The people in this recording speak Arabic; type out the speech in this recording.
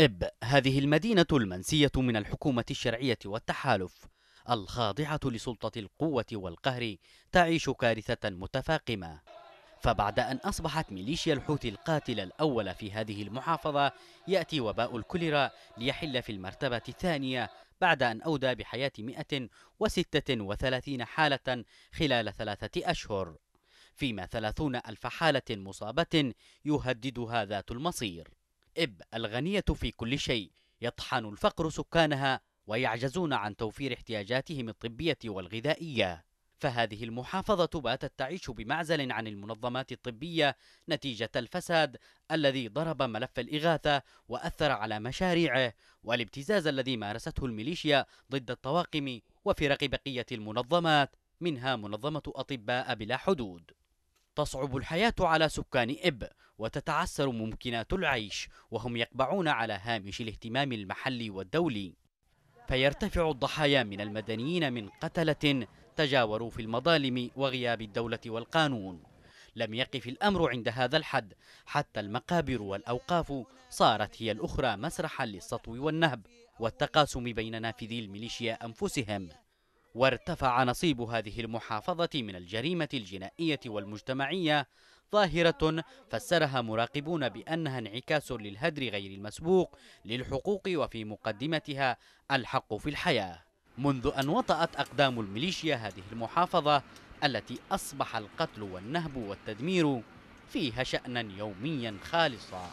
إب هذه المدينة المنسية من الحكومة الشرعية والتحالف الخاضعة لسلطة القوة والقهر تعيش كارثة متفاقمة فبعد أن أصبحت ميليشيا الحوثي القاتل الأول في هذه المحافظة يأتي وباء الكوليرا ليحل في المرتبة الثانية بعد أن أودى بحياة 136 حالة خلال ثلاثة أشهر فيما 30 ألف حالة مصابة يهددها ذات المصير إب الغنية في كل شيء يطحن الفقر سكانها ويعجزون عن توفير احتياجاتهم الطبية والغذائية فهذه المحافظة باتت تعيش بمعزل عن المنظمات الطبية نتيجة الفساد الذي ضرب ملف الإغاثة وأثر على مشاريعه والابتزاز الذي مارسته الميليشيا ضد الطواقم وفرق بقية المنظمات منها منظمة أطباء بلا حدود تصعب الحياة على سكان إب وتتعسر ممكنات العيش وهم يقبعون على هامش الاهتمام المحلي والدولي فيرتفع الضحايا من المدنيين من قتلة تجاوروا في المظالم وغياب الدولة والقانون لم يقف الأمر عند هذا الحد حتى المقابر والأوقاف صارت هي الأخرى مسرحا للسطو والنهب والتقاسم بين نافذي الميليشيا أنفسهم وارتفع نصيب هذه المحافظة من الجريمة الجنائية والمجتمعية ظاهرة فسرها مراقبون بأنها انعكاس للهدر غير المسبوق للحقوق وفي مقدمتها الحق في الحياة منذ أن وطأت أقدام الميليشيا هذه المحافظة التي أصبح القتل والنهب والتدمير فيها شأنا يوميا خالصا